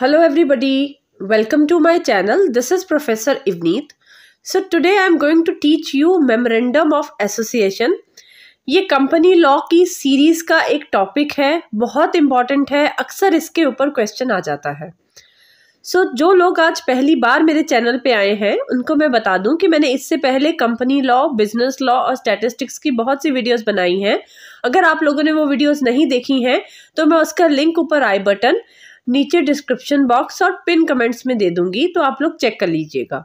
Hello everybody, welcome to my channel. This is Professor Ivneet. So today I am going to teach you Memorandum of Association. ये company law की series का एक topic है बहुत important है अक्सर इसके ऊपर क्वेश्चन आ जाता है सो so, जो लोग आज पहली बार मेरे चैनल पे आए हैं उनको मैं बता दूं कि मैंने इससे पहले कंपनी लॉ बिजनेस लॉ और स्टैटिस्टिक्स की बहुत सी वीडियोस बनाई हैं अगर आप लोगों ने वो वीडियोस नहीं देखी हैं तो मैं उसका लिंक ऊपर आई बटन नीचे डिस्क्रिप्शन बॉक्स और पिन कमेंट्स में दे दूंगी तो आप लोग चेक कर लीजिएगा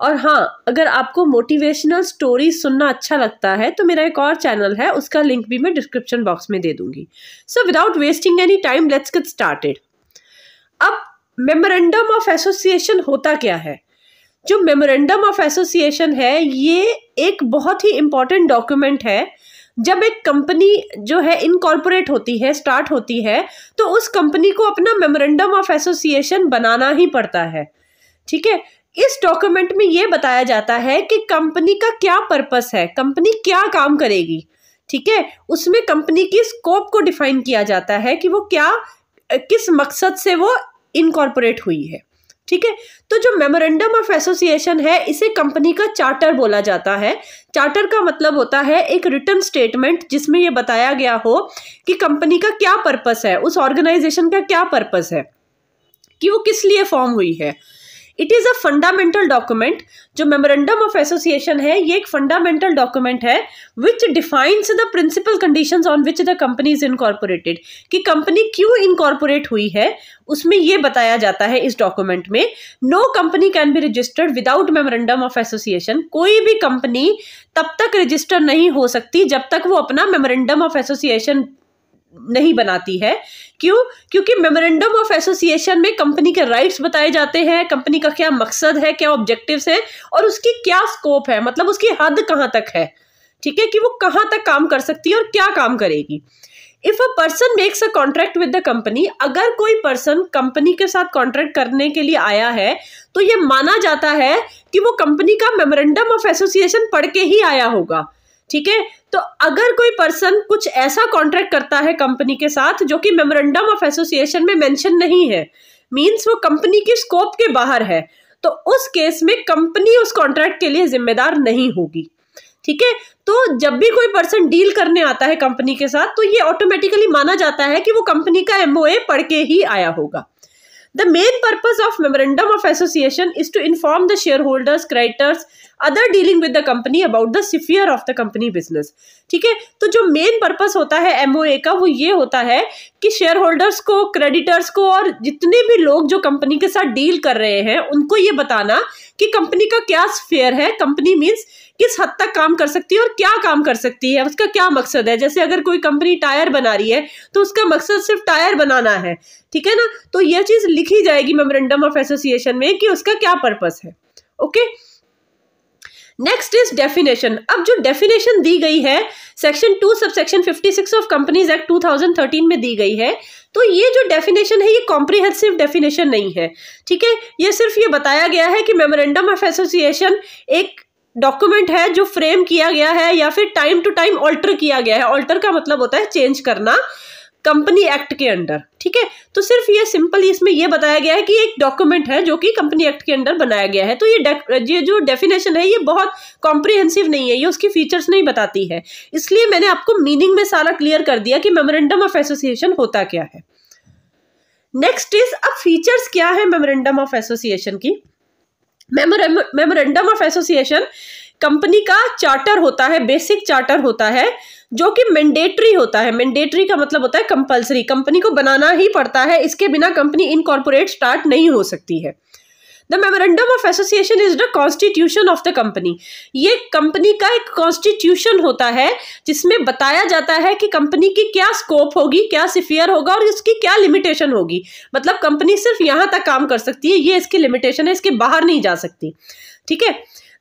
और हाँ अगर आपको मोटिवेशनल स्टोरी सुनना अच्छा लगता है तो मेरा एक और चैनल है उसका लिंक भी मैं डिस्क्रिप्शन बॉक्स में दे दूंगी so without wasting any time let's get started अब मेमोरेंडम ऑफ एसोसिएशन होता क्या है जो मेमोरेंडम ऑफ एसोसिएशन है ये एक बहुत ही इंपॉर्टेंट डॉक्यूमेंट है जब एक कंपनी जो है इनकॉर्पोरेट होती है स्टार्ट होती है तो उस कंपनी को अपना मेमोरेंडम ऑफ एसोसिएशन बनाना ही पड़ता है ठीक है इस डॉक्यूमेंट में ये बताया जाता है कि कंपनी का क्या पर्पस है कंपनी क्या काम करेगी ठीक है उसमें कंपनी की स्कोप को डिफाइन किया जाता है कि वो क्या किस मकसद से वो इनकॉर्पोरेट हुई है ठीक है तो जो मेमोरेंडम ऑफ एसोसिएशन है इसे कंपनी का चार्टर बोला जाता है चार्टर का मतलब होता है एक रिटर्न स्टेटमेंट जिसमें यह बताया गया हो कि कंपनी का क्या पर्पस है उस ऑर्गेनाइजेशन का क्या पर्पस है कि वो किस लिए फॉर्म हुई है it is a fundamental document जो मेमोरेंडम ऑफ एसोसिएशन है ये एक फंडामेंटल डॉक्यूमेंट है which defines the principal conditions on which the company is incorporated कि कंपनी क्यों इनकॉर्पोरेट हुई है उसमें ये बताया जाता है इस डॉक्यूमेंट में no company can be registered without memorandum of association कोई भी कंपनी तब तक रजिस्टर नहीं हो सकती जब तक वो अपना मेमोरेंडम ऑफ एसोसिएशन नहीं बनाती है क्यों क्योंकि मेमोरेंडम ऑफ एसोसिएशन में कंपनी के राइट्स बताए जाते हैं कंपनी का क्या मकसद है क्या ऑब्जेक्टिव्स है और उसकी क्या स्कोप है मतलब उसकी हद कहाँ तक है ठीक है कि वो कहाँ तक काम कर सकती है और क्या काम करेगी if a person makes a contract with the company अगर कोई पर्सन कंपनी के साथ कॉन्ट्रैक्ट करने के लिए आया है तो ये माना जाता है कि वो कंपनी का मेमोरेंडम ऑफ एसोसिएशन पढ़ के ही आया होगा ठीक है तो अगर कोई पर्सन कुछ ऐसा कॉन्ट्रैक्ट करता है कंपनी के साथ जो कि मेमोरेंडम ऑफ एसोसिएशन में मेंशन नहीं है मींस वो कंपनी की स्कोप के बाहर है तो उस केस में कंपनी उस कॉन्ट्रैक्ट के लिए जिम्मेदार नहीं होगी ठीक है तो जब भी कोई पर्सन डील करने आता है कंपनी के साथ तो ये ऑटोमेटिकली माना जाता है कि वो कंपनी का एमओए पढ़ के ही आया होगा The main purpose of memorandum of association is to inform the shareholders, creditors, other dealing with the company about the sphere of the company business ठीक है तो जो मेन पर्पस होता है एम का वो ये होता है कि शेयर होल्डर्स को क्रेडिटर्स को और जितने भी लोग जो कंपनी के साथ डील कर रहे हैं उनको ये बताना कि कंपनी का क्या स्फेयर है कंपनी मीन्स किस हद तक काम कर सकती है और क्या काम कर सकती है उसका क्या मकसद है जैसे अगर कोई कंपनी टायर बना रही है तो उसका मकसद सिर्फ टायर बनाना है ठीक है ना तो यह चीज़ लिखी जाएगी मेमोरेंडम ऑफ एसोसिएशन में कि उसका क्या पर्पज है ओके नेक्स्ट इज डेफिनेशन अब जो डेफिनेशन दी गई है section two sub section fifty six of companies act two thousand thirteen में दी गई है तो ये जो डेफिनेशन है ये कॉम्प्रिहेंसिव डेफिनेशन नहीं है ठीक है ये सिर्फ ये बताया गया है कि मेमोरेंडम ऑफ एसोसिएशन एक डॉक्यूमेंट है जो फ्रेम किया गया है या फिर टाइम टू टाइम ऑल्टर किया गया है ऑल्टर का मतलब होता है चेंज करना कंपनी एक्ट के अंडर ठीक है तो सिर्फ ये सिंपल इसमें ये बताया गया है कि एक डॉक्यूमेंट है जो कि कंपनी एक्ट के अंडर बनाया गया है तो ये ये जो डेफिनेशन है ये बहुत कॉम्प्रिहेंसिव नहीं है ये उसकी फीचर्स नहीं बताती है इसलिए मैंने आपको मीनिंग में सारा क्लियर कर दिया कि मेमोरेंडम ऑफ एसोसिएशन होता क्या है नेक्स्ट इज अब फीचर्स क्या है मेमोरेंडम ऑफ एसोसिएशन की मेमोरेंडम ऑफ एसोसिएशन कंपनी का चार्टर होता है बेसिक चार्टर होता है जो कि मैंडेटरी होता है मैंडेटरी का मतलब होता है कंपलसरी कंपनी को बनाना ही पड़ता है इसके बिना कंपनी इनकॉर्पोरेट स्टार्ट नहीं हो सकती है the memorandum of association is the constitution of the company ये कंपनी का एक कॉन्स्टिट्यूशन होता है जिसमें बताया जाता है कि कंपनी की क्या स्कोप होगी क्या सिफियर होगा और इसकी क्या लिमिटेशन होगी मतलब कंपनी सिर्फ यहाँ तक काम कर सकती है ये इसकी लिमिटेशन है इसके बाहर नहीं जा सकती ठीक है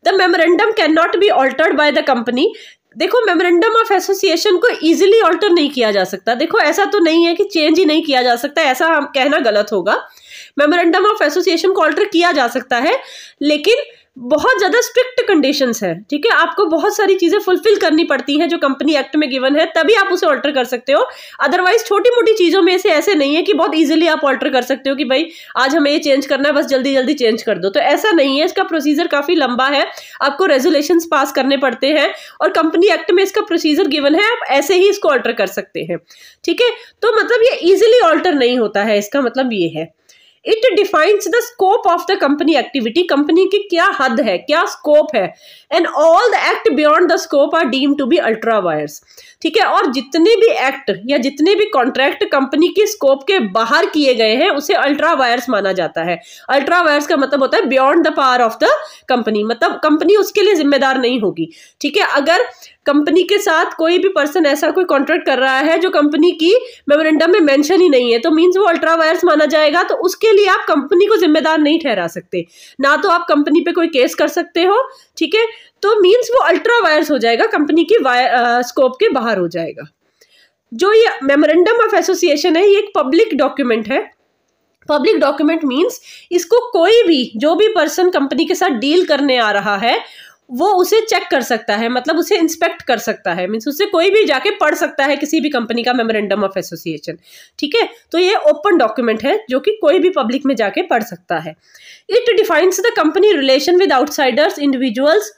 the memorandum can not be altered by the company देखो मेमोरेंडम ऑफ एसोसिएशन को इजीली ऑल्टर नहीं किया जा सकता देखो ऐसा तो नहीं है कि चेंज ही नहीं किया जा सकता ऐसा हम कहना गलत होगा मेमोरेंडम ऑफ एसोसिएशन को ऑल्टर किया जा सकता है लेकिन बहुत ज़्यादा स्ट्रिक्ट कंडीशन है ठीक है आपको बहुत सारी चीज़ें फुलफिल करनी पड़ती हैं जो कंपनी एक्ट में गिवन है तभी आप उसे ऑल्टर कर सकते हो अदरवाइज छोटी मोटी चीज़ों में से ऐसे नहीं है कि बहुत इजीली आप ऑल्टर कर सकते हो कि भाई आज हमें ये चेंज करना है बस जल्दी जल्दी चेंज कर दो तो ऐसा नहीं है इसका प्रोसीजर काफ़ी लंबा है आपको रेजुलेशन पास करने पड़ते हैं और कंपनी एक्ट में इसका प्रोसीजर गिवन है आप ऐसे ही इसको ऑल्टर कर सकते हैं ठीक है तो मतलब ये ईजिली ऑल्टर नहीं होता है इसका मतलब ये है it defines the scope of the company activity company की क्या हद है क्या स्कोप है and all the act beyond the scope are deem to be ultra vires ठीक है और जितने भी एक्ट या जितने भी कॉन्ट्रैक्ट कंपनी की स्कोप के बाहर किए गए हैं उसे अल्ट्रा वायर्स माना जाता है अल्ट्रा वायर्स का मतलब होता है beyond the power of the company मतलब कंपनी उसके लिए जिम्मेदार नहीं होगी ठीक है अगर कंपनी के साथ कोई भी पर्सन ऐसा कोई कॉन्ट्रैक्ट कर रहा है जो कंपनी की मेमोरेंडम में मेंशन ही नहीं है तो मींस वो अल्ट्रा वायर्स माना जाएगा तो उसके लिए आप कंपनी को जिम्मेदार नहीं ठहरा सकते ना तो आप कंपनी पे कोई केस कर सकते हो ठीक है तो मीन्स वो अल्ट्रा वायर्स हो जाएगा कंपनी की वायर स्कोप के बाहर हो जाएगा जो ये मेमोरेंडम ऑफ एसोसिएशन है ये एक पब्लिक डॉक्यूमेंट है पब्लिक डॉक्यूमेंट मीन्स इसको कोई भी जो भी पर्सन कंपनी के साथ डील करने आ रहा है वो उसे चेक कर सकता है मतलब उसे इंस्पेक्ट कर सकता है मीन्स उसे कोई भी जाके पढ़ सकता है किसी भी कंपनी का मेमोरेंडम ऑफ एसोसिएशन ठीक है तो ये ओपन डॉक्यूमेंट है जो कि कोई भी पब्लिक में जाके पढ़ सकता है it defines the company relation with outsiders individuals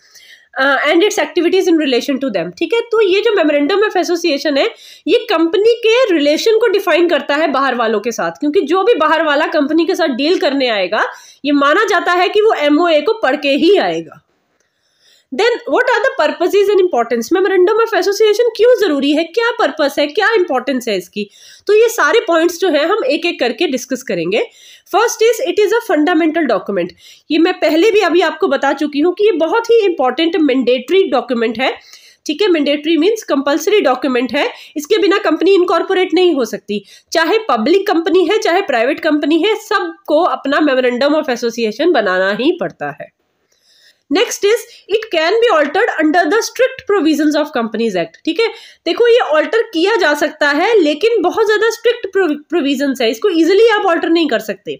and its activities in relation to them ठीक है तो ये जो मेमोरेंडम ऑफ एसोसिएशन है ये कंपनी के रिलेशन को डिफाइन करता है बाहर वालों के साथ क्योंकि जो भी बाहर वाला कंपनी के साथ डील करने आएगा ये माना जाता है कि वो एम को पढ़ के ही आएगा then what are the purpose is and importance memorandum of association क्यों जरूरी है क्या पर्पस है क्या इंपॉर्टेंस है इसकी तो ये सारे पॉइंट्स जो है हम एक एक करके डिस्कस करेंगे first is it is a fundamental document ये मैं पहले भी अभी आपको बता चुकी हूँ कि ये बहुत ही इंपॉर्टेंट मैंडेटरी डॉक्यूमेंट है ठीक है मैंडेटरी मीन्स कंपल्सरी डॉक्यूमेंट है इसके बिना कंपनी इनकॉर्पोरेट नहीं हो सकती चाहे पब्लिक कंपनी है चाहे प्राइवेट कंपनी है सबको अपना मेमोरेंडम ऑफ एसोसिएशन बनाना ही पड़ता है next is it can be altered under the strict provision of companies act ठीक है देखो ये ऑल्टर किया जा सकता है लेकिन बहुत ज्यादा स्ट्रिक्ट प्रोविजन है इसको इजिली आप ऑल्टर नहीं कर सकते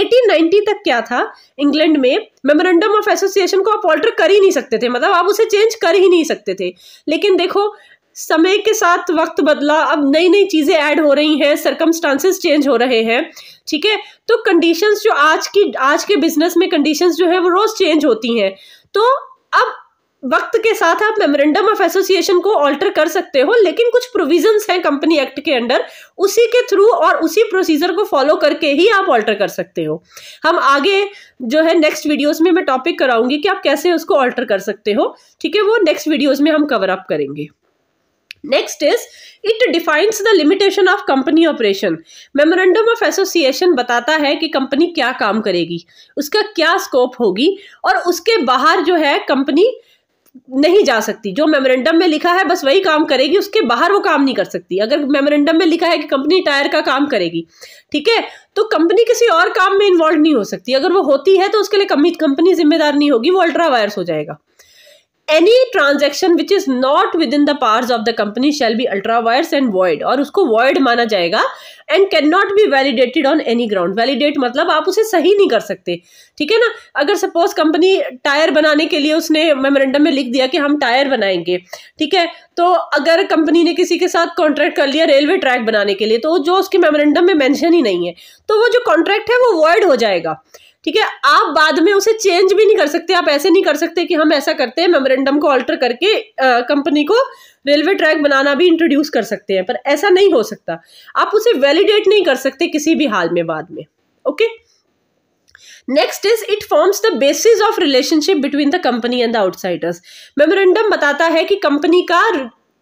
1890 तक क्या था इंग्लैंड में मेमोरेंडम ऑफ एसोसिएशन को आप ऑल्टर कर ही नहीं सकते थे मतलब आप उसे चेंज कर ही नहीं सकते थे लेकिन देखो समय के साथ वक्त बदला अब नई नई चीज़ें ऐड हो रही हैं सरकमस्टांसेस चेंज हो रहे हैं ठीक है तो कंडीशंस जो आज की आज के बिजनेस में कंडीशंस जो है वो रोज़ चेंज होती हैं तो अब वक्त के साथ आप मेमोरेंडम ऑफ एसोसिएशन को ऑल्टर कर सकते हो लेकिन कुछ प्रोविजंस हैं कंपनी एक्ट के अंडर उसी के थ्रू और उसी प्रोसीजर को फॉलो करके ही आप ऑल्टर कर सकते हो हम आगे जो है नेक्स्ट वीडियोस में मैं टॉपिक कराऊंगी कि आप कैसे उसको ऑल्टर कर सकते हो ठीक है वो नेक्स्ट वीडियोस में हम कवर अप करेंगे next is it defines the limitation of company operation memorandum of association बताता है कि कंपनी क्या काम करेगी उसका क्या स्कोप होगी और उसके बाहर जो है कंपनी नहीं जा सकती जो मेमोरेंडम में लिखा है बस वही काम करेगी उसके बाहर वो काम नहीं कर सकती अगर मेमोरेंडम में लिखा है कि कंपनी टायर का काम करेगी ठीक है तो कंपनी किसी और काम में इन्वॉल्व नहीं हो सकती अगर वो होती है तो उसके लिए कंपनी जिम्मेदार नहीं होगी वो अल्ट्रा वायर्स हो जाएगा any transaction which is not within the powers of the company shall be ultra vires and void और उसको वॉइड माना जाएगा and can not be validated on any ground validate मतलब आप उसे सही नहीं कर सकते ठीक है ना अगर सपोज कंपनी टायर बनाने के लिए उसने मेमोरेंडम में लिख दिया कि हम टायर बनाएंगे ठीक है तो अगर कंपनी ने किसी के साथ कॉन्ट्रैक्ट कर लिया रेलवे ट्रैक बनाने के लिए तो जो उसके मेमोरेंडम में मैंशन ही नहीं है तो वो जो कॉन्ट्रैक्ट है वो वॉइड हो जाएगा ठीक है आप बाद में उसे चेंज भी नहीं कर सकते आप ऐसे नहीं कर सकते कि हम ऐसा करते हैं मेमोरेंडम को अल्टर करके कंपनी को रेलवे ट्रैक बनाना भी इंट्रोड्यूस कर सकते हैं पर ऐसा नहीं हो सकता आप उसे वैलिडेट नहीं कर सकते किसी भी हाल में बाद में okay next is it forms the basis of relationship between the company and the outsiders memorandum बताता है कि कंपनी का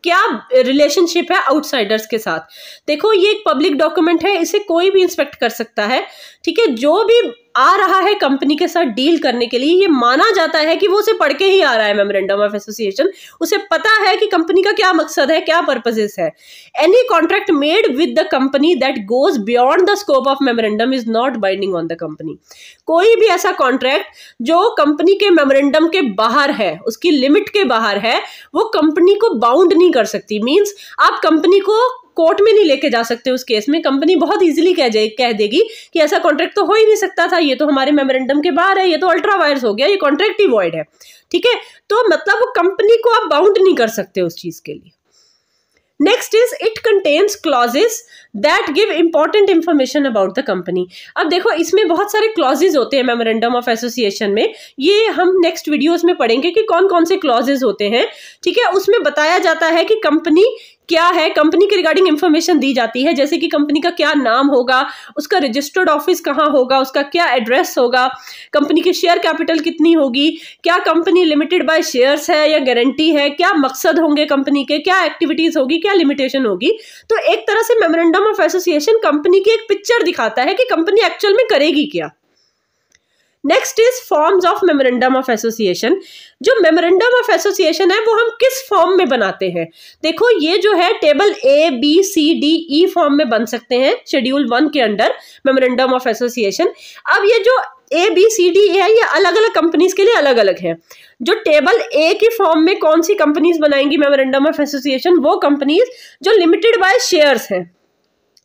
क्या रिलेशनशिप है आउटसाइडर्स के साथ देखो ये एक पब्लिक डॉक्यूमेंट है इसे कोई भी इंस्पेक्ट कर सकता है ठीक है जो भी आ रहा है कंपनी के साथ डील करने के लिए ये माना जाता है कि वो उसे पढ़ के ही आ रहा है मेमोरेंडम ऑफ एसोसिएशन उसे पता है कि कंपनी का क्या मकसद है क्या पर्पजेस है any contract made with the company that goes beyond the scope of memorandum is not binding on the company कोई भी ऐसा कॉन्ट्रैक्ट जो कंपनी के मेमोरेंडम के बाहर है उसकी लिमिट के बाहर है वो कंपनी को बाउंड नहीं कर सकती मीन्स आप कंपनी को कोर्ट में नहीं लेके जा सकते उस केस में कंपनी बहुत इजीली कह जाए कह देगी कि ऐसा कॉन्ट्रैक्ट तो हो ही नहीं सकता था ये तो हमारे मेमोरेंडम के बाहर है ये तो अल्ट्रा वायरस हो गया ये कॉन्ट्रैक्ट ही वॉइड है ठीक है तो मतलब वो कंपनी को आप बाउंड नहीं कर सकते उस चीज़ के लिए next is it contains clauses that give important information about the company अब देखो इसमें बहुत सारे क्लॉजेज होते हैं मेमोरेंडम ऑफ एसोसिएशन में ये हम नेक्स्ट वीडियोज में पढ़ेंगे कि कौन कौन से क्लॉजेज होते हैं ठीक है उसमें बताया जाता है कि कंपनी क्या है कंपनी के रिगार्डिंग इन्फॉर्मेशन दी जाती है जैसे कि कंपनी का क्या नाम होगा उसका रजिस्टर्ड ऑफिस कहाँ होगा उसका क्या एड्रेस होगा कंपनी की शेयर कैपिटल कितनी होगी क्या कंपनी लिमिटेड बाय शेयर्स है या गारंटी है क्या मकसद होंगे कंपनी के क्या एक्टिविटीज होगी क्या लिमिटेशन होगी तो एक तरह से मेमोरेंडम ऑफ एसोसिएशन कंपनी की एक पिक्चर दिखाता है कि कंपनी एक्चुअल में करेगी क्या next is forms of memorandum of association जो मेमोरेंडम ऑफ एसोसिएशन है वो हम किस फॉर्म में बनाते हैं देखो ये जो है table A B C D E form में बन सकते हैं शेड्यूल वन के अंडर मेमोरेंडम ऑफ एसोसिएशन अब ये जो ए बी सी डी ए है ये अलग अलग कंपनीज के लिए अलग अलग है जो टेबल ए के फॉर्म में कौन सी कंपनीज बनाएंगी मेमोरेंडम ऑफ एसोसिएशन वो कंपनीज जो लिमिटेड बाय शेयर्स हैं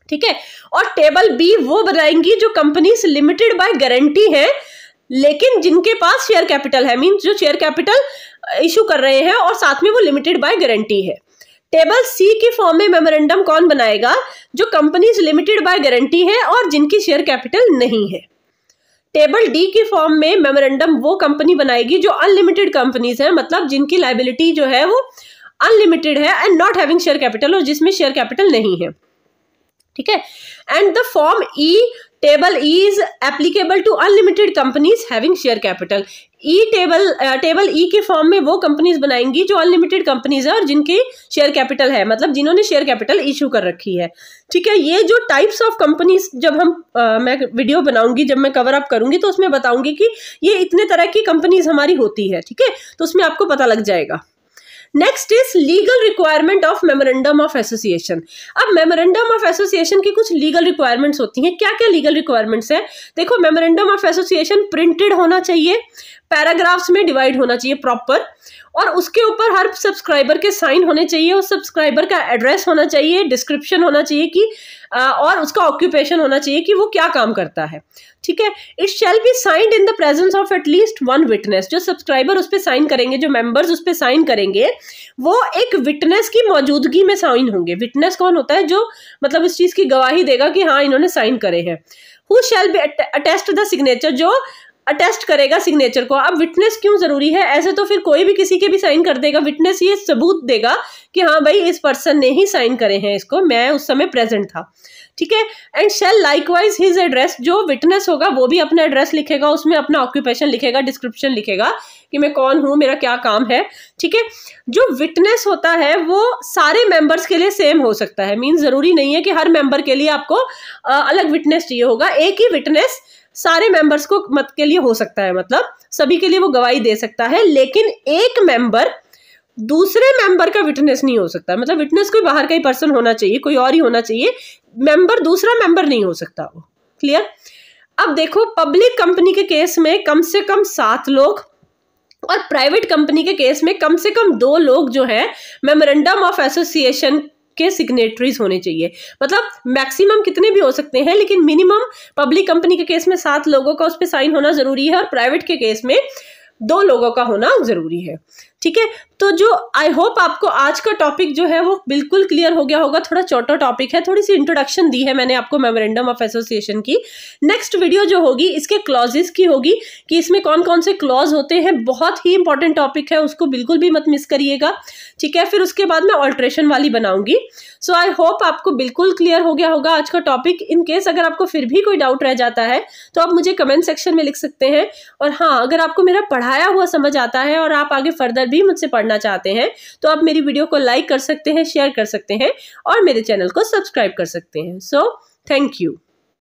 ठीक है और टेबल बी वो बनाएंगी जो कंपनीज लिमिटेड बाय गारंटी है लेकिन जिनके पास शेयर कैपिटल है मीन्स जो शेयर कैपिटल इशू कर रहे हैं और साथ में वो लिमिटेड बाय गारंटी है टेबल सी के फॉर्म में मेमोरेंडम कौन बनाएगा जो कंपनीज लिमिटेड बाय गारंटी है और जिनकी शेयर कैपिटल नहीं है टेबल डी के फॉर्म में मेमोरेंडम वो कंपनी बनाएगी जो अनलिमिटेड कंपनीज है मतलब जिनकी लाइबिलिटी जो है वो अनलिमिटेड है and not having share capital और जिसमें शेयर कैपिटल नहीं है ठीक है and the form E table is applicable to unlimited companies having share capital E table table E के फॉर्म में वो कंपनीज बनाएंगी जो अनलिमिटेड कंपनीज है और जिनके शेयर कैपिटल है मतलब जिन्होंने शेयर कैपिटल इशू कर रखी है ठीक है ये जो टाइप्स ऑफ कंपनीज जब हम आ, uh, मैं वीडियो बनाऊंगी जब मैं कवर अप करूंगी तो उसमें बताऊंगी कि ये इतने तरह की कंपनीज हमारी होती है ठीक है तो उसमें आपको पता लग जाएगा next is legal requirement of memorandum of association अब मेमोरेंडम ऑफ एसोसिएशन की कुछ लीगल रिक्वायरमेंट्स होती हैं क्या क्या लीगल रिक्वायरमेंट्स हैं देखो मेमोरेंडम ऑफ एसोसिएशन प्रिंटेड होना चाहिए पैराग्राफ्स में डिवाइड होना चाहिए प्रॉपर और उसके ऊपर हर सब्सक्राइबर के साइन होने चाहिए और सब्सक्राइबर का एड्रेस होना चाहिए डिस्क्रिप्शन होना चाहिए कि और उसका ऑक्यूपेशन होना चाहिए कि वो क्या काम करता है ठीक है it shall be signed in the presence of at least one witness जो सब्सक्राइबर उस पर साइन करेंगे जो मेंबर्स उस पर साइन करेंगे वो एक विटनेस की मौजूदगी में साइन होंगे विटनेस कौन होता है जो मतलब इस चीज़ की गवाही देगा कि हाँ इन्होंने साइन करे हैं who shall be attest the signature जो अटेस्ट करेगा सिग्नेचर को अब विटनेस क्यों ज़रूरी है ऐसे तो फिर कोई भी किसी के भी साइन कर देगा विटनेस ये सबूत देगा कि हाँ भाई इस पर्सन ने ही साइन करे हैं इसको मैं उस समय प्रेजेंट था ठीक है and shall likewise his address जो विटनेस होगा वो भी अपना एड्रेस लिखेगा उसमें अपना ऑक्यूपेशन लिखेगा डिस्क्रिप्शन लिखेगा कि मैं कौन हूँ मेरा क्या काम है ठीक है जो विटनेस होता है वो सारे मेंबर्स के लिए सेम हो सकता है मीन ज़रूरी नहीं है कि हर मेंबर के लिए आपको अलग विटनेस चाहिए होगा एक ही विटनेस सारे मेंबर्स को मत के लिए हो सकता है मतलब सभी के लिए वो गवाही दे सकता है लेकिन एक मेंबर दूसरे मेंबर का विटनेस नहीं हो सकता मतलब विटनेस कोई बाहर का ही पर्सन होना चाहिए कोई और ही होना चाहिए मेंबर दूसरा मेंबर नहीं हो सकता वो क्लियर अब देखो पब्लिक कंपनी के केस में कम से कम सात लोग और प्राइवेट कंपनी के केस में कम से कम दो लोग जो है मेमोरेंडम ऑफ एसोसिएशन के सिग्नेटरीज होने चाहिए मतलब मैक्सिमम कितने भी हो सकते हैं लेकिन मिनिमम पब्लिक कंपनी के केस में सात लोगों का उस पर साइन होना ज़रूरी है और प्राइवेट के केस में दो लोगों का होना ज़रूरी है ठीक है तो जो आई होप आपको आज का टॉपिक जो है वो बिल्कुल क्लियर हो गया होगा थोड़ा छोटा टॉपिक है थोड़ी सी इंट्रोडक्शन दी है मैंने आपको मेमोरेंडम ऑफ एसोसिएशन की नेक्स्ट वीडियो जो होगी इसके क्लॉजेस की होगी कि इसमें कौन कौन से क्लॉज होते हैं बहुत ही इंपॉर्टेंट टॉपिक है उसको बिल्कुल भी मत मिस करिएगा ठीक है फिर उसके बाद मैं ऑल्ट्रेशन वाली बनाऊंगी सो आई होप आपको बिल्कुल क्लियर हो गया होगा आज का टॉपिक इन केस अगर आपको फिर भी कोई डाउट रह जाता है तो आप मुझे कमेंट सेक्शन में लिख सकते हैं और हाँ अगर आपको मेरा पढ़ाया हुआ समझ आता है और आप आगे फर्दर भी मुझसे पढ़ना चाहते हैं तो आप मेरी वीडियो को लाइक कर सकते हैं शेयर कर सकते हैं और मेरे चैनल को सब्सक्राइब कर सकते हैं सो थैंक यू